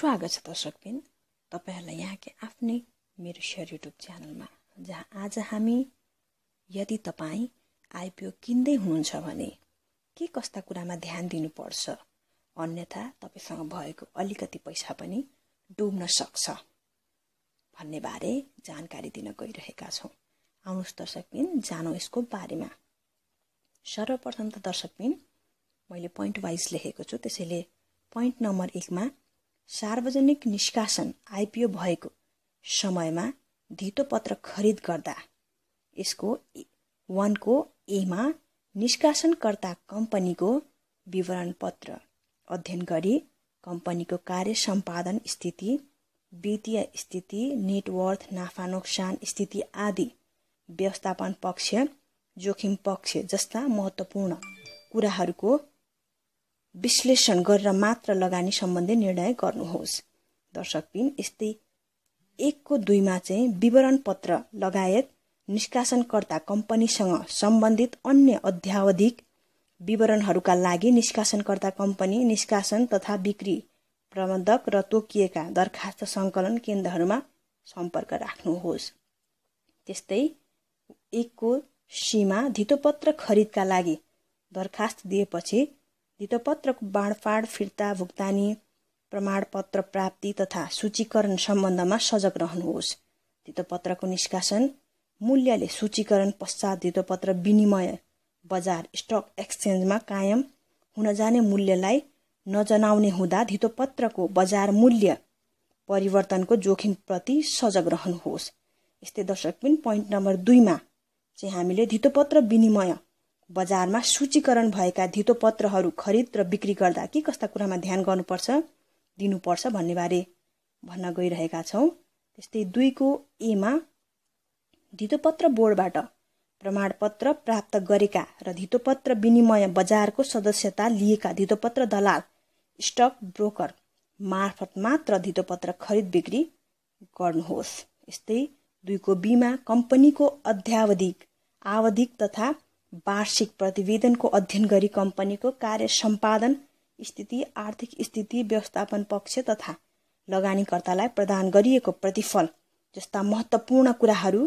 स्वागत छ दर्शकबिन तपाईँहरूलाई यहाँकै आफ्नै मेरो सेयर युट्युब च्यानलमा जहाँ आज हामी यदि तपाईँ आइपिओ किन्दै हुनुहुन्छ भने के कस्ता कुरामा ध्यान दिनुपर्छ अन्यथा तपाईँसँग भएको अलिकति पैसा पनि डुब्न सक्छ भन्नेबारे जानकारी दिन गइरहेका छौँ आउनुहोस् दर्शकबिन जानौँ यसको बारेमा सर्वप्रथम त दर्शकबिन मैले पोइन्ट वाइज लेखेको छु त्यसैले पोइन्ट नम्बर एकमा सार्वजनिक निष्कासन आइपिओ भएको समयमा धितोपत्र खरिद गर्दा यसको वानको एमा निष्कासनकर्ता कम्पनीको विवरण पत्र अध्ययन गरी कम्पनीको कार्य सम्पादन स्थिति वित्तीय स्थिति नेटवर्थ नाफा नोक्सान स्थिति आदि व्यवस्थापन पक्ष जोखिम पक्ष जस्ता महत्त्वपूर्ण कुराहरूको विश्लेषण गरेर मात्र लगानी सम्बन्धी निर्णय गर्नुहोस् दर्शकबिन यस्तै एकको दुईमा चाहिँ विवरण पत्र लगायत निष्कासनकर्ता कम्पनीसँग सम्बन्धित अन्य अध्यावधिक विवरणहरूका लागि निष्कासनकर्ता कम्पनी निष्कासन तथा बिक्री प्रबन्धक र तोकिएका दरखास्त सङ्कलन केन्द्रहरूमा सम्पर्क राख्नुहोस् त्यस्तै एकको सीमा धितोपत्र खरिदका लागि दरखास्त दिएपछि धितोपत्रको बाँडफाँड फिर्ता भुक्तानी प्रमाणपत्र प्राप्ति तथा सूचीकरण सम्बन्धमा सजग रहनुहोस् धितोपत्रको निष्कासन मूल्यले सूचीकरण पश्चात धितोपत्र विनिमय बजार स्टक एक्सचेन्जमा कायम हुन जाने मूल्यलाई नजनाउने हुँदा धितोपत्रको बजार मूल्य परिवर्तनको जोखिमप्रति सजग रहनुहोस् यस्तै दर्शक पिन पोइन्ट नम्बर दुईमा चाहिँ हामीले धितोपत्र विनिमय बजारमा सूचीकरण भएका धितो पत्रहरू खरिद र बिक्री गर्दा के कस्ता कुरामा ध्यान गर्नुपर्छ दिनुपर्छ भन्नेबारे भन्न गइरहेका छौँ त्यस्तै दुईको एमा धितोपत्र बोर्डबाट प्रमाणपत्र प्राप्त गरेका र धितोपत्र विनिमय बजारको सदस्यता लिएका धितोपत्र दलाल स्टक ब्रोकर मार्फत मात्र धितोपत्र खरिद बिक्री गर्नुहोस् यस्तै दुईको बिमा कम्पनीको अध्यावधिक आवधिक तथा वार्षिक प्रतिवेदनको अध्ययन गरी कम्पनीको कार्य सम्पादन स्थिति आर्थिक स्थिति व्यवस्थापन पक्ष तथा लगानीकर्तालाई प्रदान गरिएको प्रतिफल जस्ता महत्त्वपूर्ण कुराहरू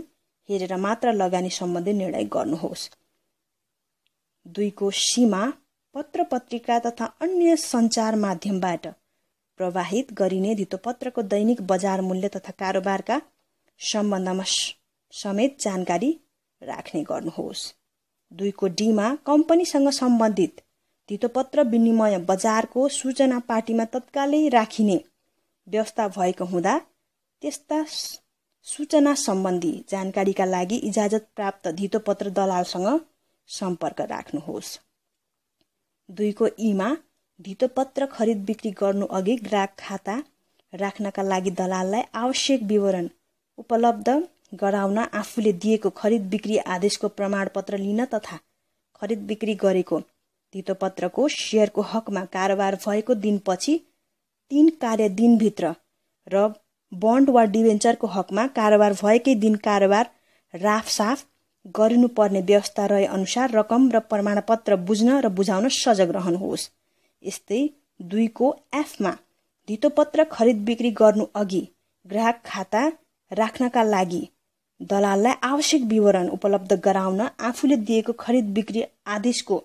हेरेर मात्र लगानी सम्बन्धी निर्णय गर्नुहोस् दुईको सीमा पत्र पत्रिका तथा अन्य सञ्चार माध्यमबाट प्रवाहित गरिने धितोपत्रको दैनिक बजार मूल्य तथा कारोबारका सम्बन्धमा समेत जानकारी राख्ने गर्नुहोस् दुईको डीमा कम्पनीसँग सम्बन्धित धितोपत्र विनिमय बजारको सूचना पार्टीमा तत्कालै राखिने व्यवस्था भएको हुँदा त्यस्ता सूचना सम्बन्धी जानकारीका लागि इजाजत प्राप्त धितोपत्र दलालसँग सम्पर्क राख्नुहोस् दुईको ईमा धितोपत्र खरिद बिक्री गर्नु अघि ग्राहक खाता राख्नका लागि दलाललाई आवश्यक विवरण उपलब्ध गराउन आफूले दिएको खरिद बिक्री आदेशको प्रमाणपत्र लिन तथा खरिद बिक्री गरेको धितोपत्रको सेयरको हकमा कारोबार भएको दिनपछि तिन कार्य दिनभित्र र बन्ड वा डिभेन्चरको हकमा कारोबार भएकै दिन कारोबार राफसाफ गरिनुपर्ने व्यवस्था रहे अनुसार रकम र प्रमाणपत्र बुझ्न र बुझाउन सजग रहनुहोस् यस्तै दुईको एफमा धितोपत्र खरिद बिक्री गर्नु अघि ग्राहक खाता राख्नका लागि दलाललाई आवश्यक विवरण उपलब्ध गराउन आफूले दिएको खरिद बिक्री आदेशको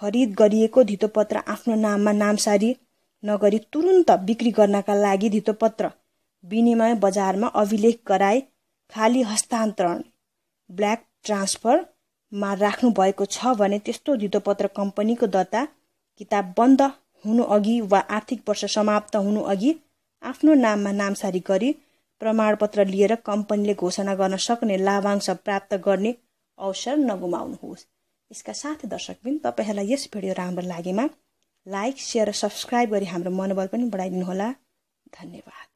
खरिद गरिएको धितोपत्र आफ्नो नाममा नामसारी नगरी तुरुन्त बिक्री गर्नका लागि धितोपत्र विनिमय बजारमा अभिलेख गराई खाली हस्तान्तरण ब्ल्याक ट्रान्सफरमा राख्नु भएको छ भने त्यस्तो धितोपत्र कम्पनीको दर्ता किताब बन्द हुनु अघि वा आर्थिक वर्ष समाप्त हुनु अघि आफ्नो नाममा नामसारी गरी प्रमाणपत्र लिएर कम्पनीले घोषणा गर्न सक्ने लाभांश प्राप्त गर्ने अवसर नगुमाउनुहोस् यसका साथै दर्शकबिन तपाईँहरूलाई यस भिडियो राम्रो लागेमा लाइक सेयर र सब्सक्राइब गरी हाम्रो मनोबल पनि बढाइदिनुहोला धन्यवाद